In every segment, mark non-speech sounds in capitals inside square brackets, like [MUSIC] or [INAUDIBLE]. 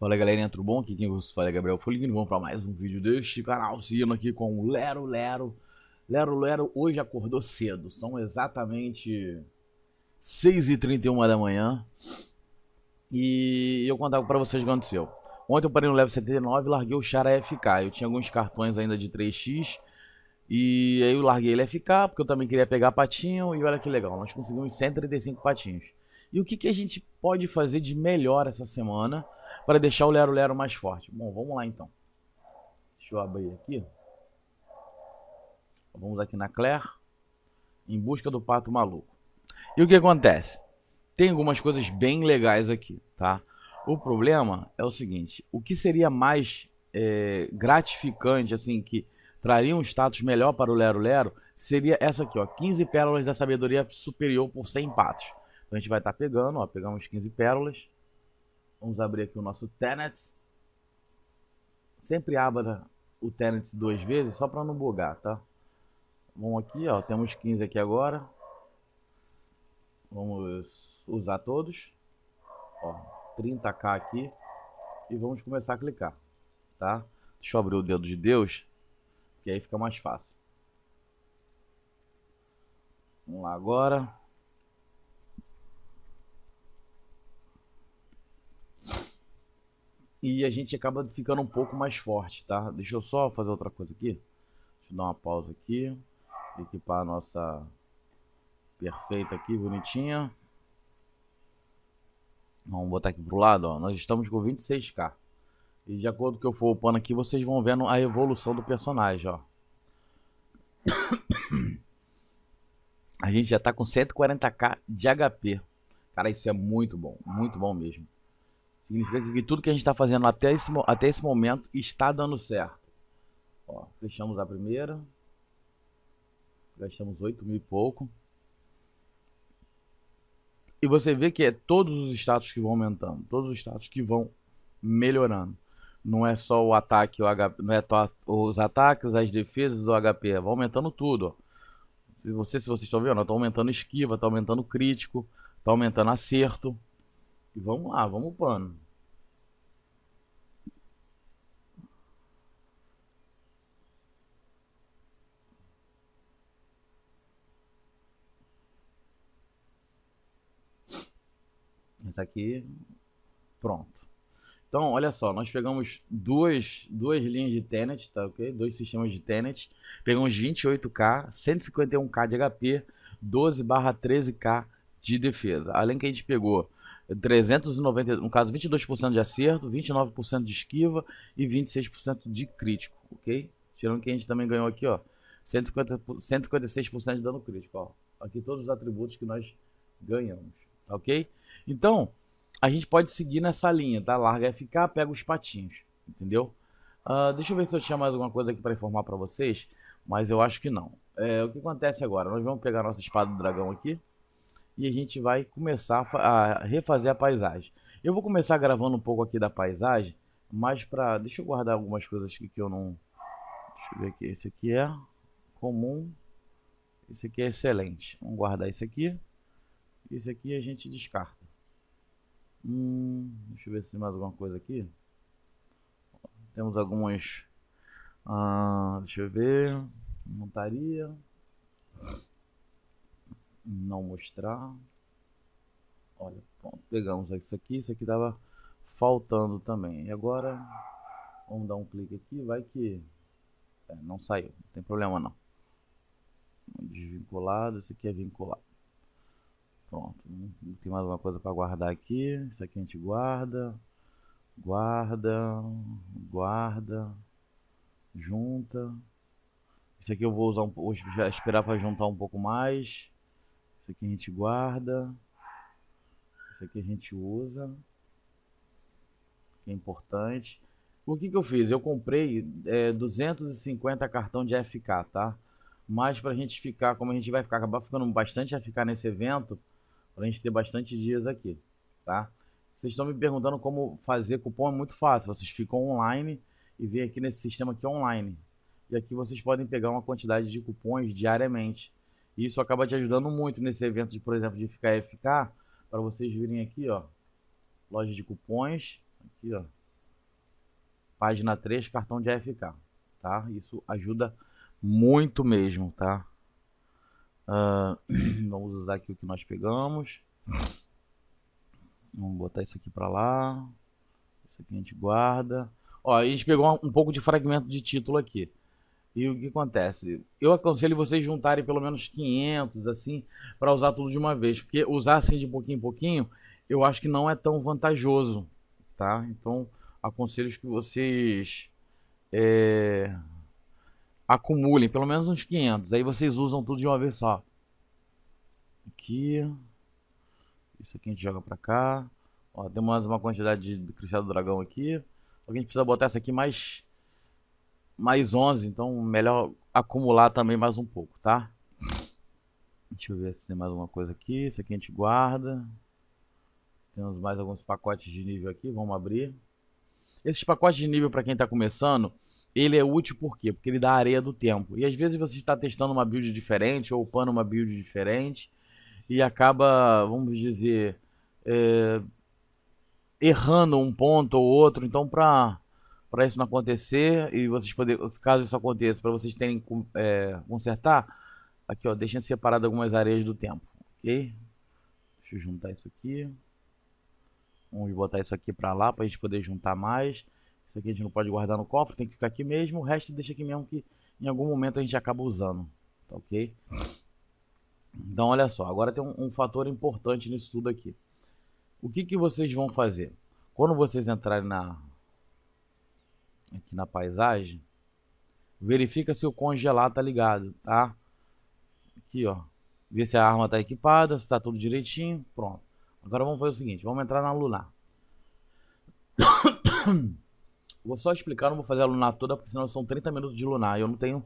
Fala entra tudo bom? Aqui quem vos fala é Gabriel Foliguinho, vamos para mais um vídeo deste canal, seguindo aqui com o Lero Lero. Lero Lero hoje acordou cedo, são exatamente 6h31 da manhã e eu contava para vocês o que aconteceu. Ontem eu parei no level 79 e larguei o Chara FK, eu tinha alguns cartões ainda de 3x e aí eu larguei ele FK porque eu também queria pegar patinho e olha que legal, nós conseguimos 135 patinhos. E o que, que a gente pode fazer de melhor essa semana? para deixar o Lero Lero mais forte. Bom, vamos lá então. Deixa eu abrir aqui. Vamos aqui na Claire. Em busca do pato maluco. E o que acontece? Tem algumas coisas bem legais aqui, tá? O problema é o seguinte: o que seria mais é, gratificante, assim, que traria um status melhor para o Lero Lero, seria essa aqui, ó: 15 pérolas da sabedoria superior por 100 patos. Então a gente vai estar tá pegando, ó, pegamos 15 pérolas. Vamos abrir aqui o nosso Tenets. Sempre abra o Tenets duas vezes, só para não bugar, tá? Vamos aqui, ó, temos 15 aqui agora. Vamos usar todos. Ó, 30k aqui. E vamos começar a clicar, tá? Deixa eu abrir o dedo de Deus, que aí fica mais fácil. Vamos lá agora. e a gente acaba ficando um pouco mais forte, tá? Deixa eu só fazer outra coisa aqui. Deixa eu dar uma pausa aqui. Equipar a nossa perfeita aqui, bonitinha. Vamos botar aqui pro lado, ó. Nós estamos com 26k. E de acordo com que eu for upando aqui, vocês vão vendo a evolução do personagem, ó. [COUGHS] A gente já tá com 140k de HP. Cara, isso é muito bom, muito bom mesmo. Significa que tudo que a gente está fazendo até esse, até esse momento está dando certo. Ó, fechamos a primeira. Gastamos 8 mil e pouco. E você vê que é todos os status que vão aumentando, todos os status que vão melhorando. Não é só o ataque, o HP, não é os ataques, as defesas, o HP, vai aumentando tudo. Se você, se vocês estão vendo, está aumentando esquiva, está aumentando crítico, está aumentando acerto. E vamos lá, vamos pano. Isso aqui, pronto. Então, olha só, nós pegamos duas, duas linhas de Tenet, tá ok? Dois sistemas de Tenet. Pegamos 28K, 151K de HP, 12 barra 13K de defesa. Além que a gente pegou 390, no caso 22% de acerto, 29% de esquiva e 26% de crítico, ok? Tirando que a gente também ganhou aqui, ó, 150, 156% de dano crítico, ó. Aqui todos os atributos que nós ganhamos. Tá ok? Então, a gente pode seguir nessa linha, tá? Larga FK, pega os patinhos, entendeu? Uh, deixa eu ver se eu tinha mais alguma coisa aqui para informar para vocês, mas eu acho que não. É, o que acontece agora? Nós vamos pegar nossa espada do dragão aqui e a gente vai começar a, a refazer a paisagem. Eu vou começar gravando um pouco aqui da paisagem, mas para... Deixa eu guardar algumas coisas aqui que eu não... Deixa eu ver aqui. Esse aqui é comum. Esse aqui é excelente. Vamos guardar isso aqui. Esse aqui a gente descarta. Hum, deixa eu ver se tem mais alguma coisa aqui. Temos algumas... Ah, deixa eu ver... Montaria... Não mostrar... Olha, pronto, pegamos isso aqui. Isso aqui estava faltando também. E agora, vamos dar um clique aqui. Vai que é, não saiu, não tem problema não. Desvinculado, isso aqui é vinculado. Pronto. Tem mais alguma coisa para guardar aqui? Isso aqui a gente guarda. Guarda. Guarda. Junta. Isso aqui eu vou usar um, vou esperar para juntar um pouco mais. Isso aqui a gente guarda. Isso aqui a gente usa. é importante. O que, que eu fiz? Eu comprei é, 250 cartão de FK, tá? Mas para a gente ficar, como a gente vai ficar, acabar ficando bastante FK nesse evento, para a gente ter bastante dias aqui, tá? Vocês estão me perguntando como fazer cupom, é muito fácil. Vocês ficam online e vêm aqui nesse sistema aqui online. E aqui vocês podem pegar uma quantidade de cupons diariamente. E isso acaba te ajudando muito nesse evento, de, por exemplo, de ficar FK, para vocês virem aqui, ó, loja de cupons, aqui, ó, página 3, cartão de AFK, tá? Isso ajuda muito mesmo, tá? Ah, [CLEARS THROAT] vamos usar aqui o que nós pegamos. Vamos botar isso aqui para lá. Isso aqui a gente guarda. Ó, a gente pegou um pouco de fragmento de título aqui. E o que acontece? Eu aconselho vocês juntarem pelo menos 500, assim, para usar tudo de uma vez. Porque usar assim de pouquinho em pouquinho, eu acho que não é tão vantajoso, tá? Então, aconselho que vocês... É acumulem pelo menos uns 500. Aí vocês usam tudo de uma vez só. Aqui. Isso aqui a gente joga pra cá. Ó, tem mais uma quantidade de cristal do dragão aqui. A gente precisa botar essa aqui mais... Mais 11, então melhor acumular também mais um pouco, tá? Deixa eu ver se tem mais alguma coisa aqui. Isso aqui a gente guarda. Temos mais alguns pacotes de nível aqui, vamos abrir. Esses pacotes de nível, para quem está começando, ele é útil por quê? Porque ele dá areia do tempo. E às vezes você está testando uma build diferente ou upando uma build diferente e acaba, vamos dizer, é, errando um ponto ou outro. Então, para para isso não acontecer e vocês poderem, caso isso aconteça, para vocês terem é, consertar, aqui ó, deixem separado algumas areias do tempo, ok? Deixa eu juntar isso aqui. Vamos botar isso aqui para lá para a gente poder juntar mais. Isso aqui a gente não pode guardar no cofre, tem que ficar aqui mesmo. O resto deixa aqui mesmo que em algum momento a gente acaba usando, tá ok? Então olha só, agora tem um, um fator importante nisso tudo aqui. O que, que vocês vão fazer? Quando vocês entrarem na, aqui na paisagem, verifica se o congelar tá ligado, tá? Aqui, ó. Vê se a arma tá equipada, se tá tudo direitinho. Pronto. Agora vamos fazer o seguinte, vamos entrar na lunar. [COUGHS] Vou só explicar, não vou fazer a lunar toda, porque senão são 30 minutos de lunar e eu não tenho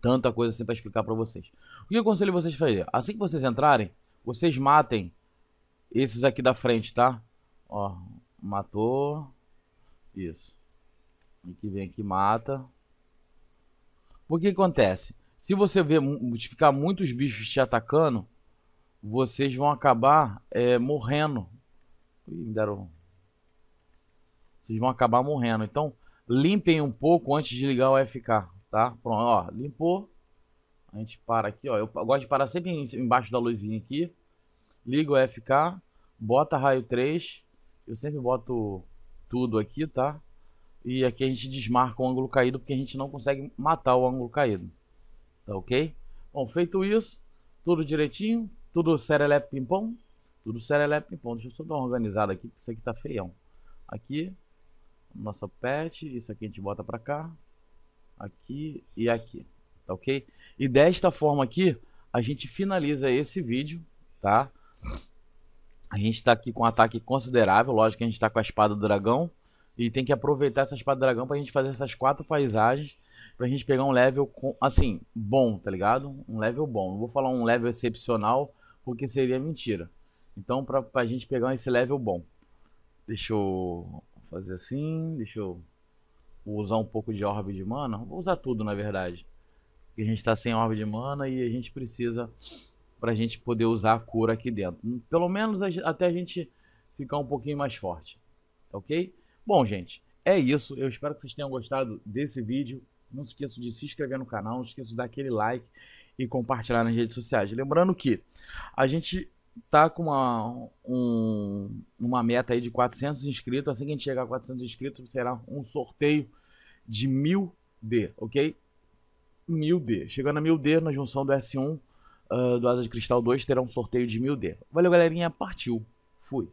tanta coisa assim para explicar para vocês. O que eu aconselho vocês a fazer? Assim que vocês entrarem, vocês matem esses aqui da frente, tá? Ó, matou. Isso. E que vem aqui, mata. O que acontece? Se você ver ficar muitos bichos te atacando, vocês vão acabar é, morrendo. Ih, me deram vocês vão acabar morrendo. Então, limpem um pouco antes de ligar o FK, tá? Pronto, ó, limpou. A gente para aqui, ó. Eu gosto de parar sempre embaixo da luzinha aqui. Liga o FK, bota raio 3. Eu sempre boto tudo aqui, tá? E aqui a gente desmarca o ângulo caído porque a gente não consegue matar o ângulo caído. Tá ok? Bom, feito isso, tudo direitinho, tudo serelepe pimpom, tudo serelepe pimpom. Deixa eu só dar uma organizada aqui, porque isso aqui tá feião. Aqui, nossa pet, isso aqui a gente bota pra cá, aqui e aqui, tá ok? E desta forma aqui, a gente finaliza esse vídeo, tá? A gente tá aqui com um ataque considerável, lógico que a gente tá com a espada do dragão, e tem que aproveitar essa espada do dragão pra gente fazer essas quatro paisagens, pra gente pegar um level, com, assim, bom, tá ligado? Um level bom, não vou falar um level excepcional, porque seria mentira. Então, pra, pra gente pegar esse level bom. Deixa eu fazer assim, deixa eu usar um pouco de orbe de mana. Vou usar tudo, na verdade. Porque a gente está sem orbe de mana e a gente precisa para a gente poder usar a cura aqui dentro. Pelo menos até a gente ficar um pouquinho mais forte, tá ok? Bom, gente, é isso. Eu espero que vocês tenham gostado desse vídeo. Não se esqueça de se inscrever no canal, não se esqueça de dar aquele like e compartilhar nas redes sociais. Lembrando que a gente tá com uma, um, uma meta aí de 400 inscritos. Assim que a gente chegar a 400 inscritos, será um sorteio de 1000D, ok? 1000D. Chegando a 1000D, na junção do S1 uh, ah, do Asa de Cristal 2, terá um sorteio de 1000D. Valeu, galerinha. Partiu. Fui.